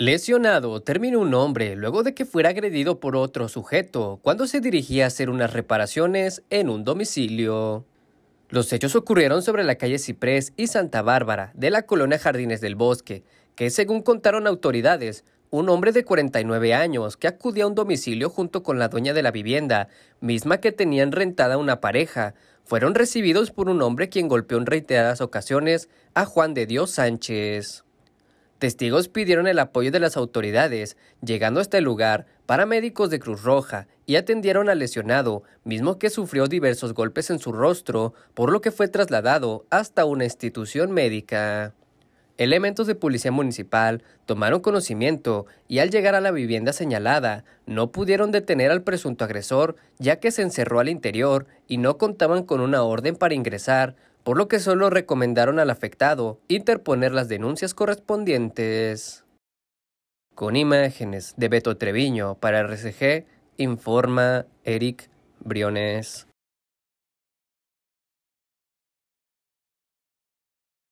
Lesionado terminó un hombre luego de que fuera agredido por otro sujeto cuando se dirigía a hacer unas reparaciones en un domicilio. Los hechos ocurrieron sobre la calle Ciprés y Santa Bárbara de la colonia Jardines del Bosque, que según contaron autoridades, un hombre de 49 años que acudía a un domicilio junto con la dueña de la vivienda, misma que tenían rentada una pareja, fueron recibidos por un hombre quien golpeó en reiteradas ocasiones a Juan de Dios Sánchez. Testigos pidieron el apoyo de las autoridades, llegando hasta el lugar paramédicos de Cruz Roja y atendieron al lesionado, mismo que sufrió diversos golpes en su rostro, por lo que fue trasladado hasta una institución médica. Elementos de policía municipal tomaron conocimiento y al llegar a la vivienda señalada no pudieron detener al presunto agresor ya que se encerró al interior y no contaban con una orden para ingresar, por lo que solo recomendaron al afectado interponer las denuncias correspondientes. Con imágenes de Beto Treviño para RCG, informa Eric Briones.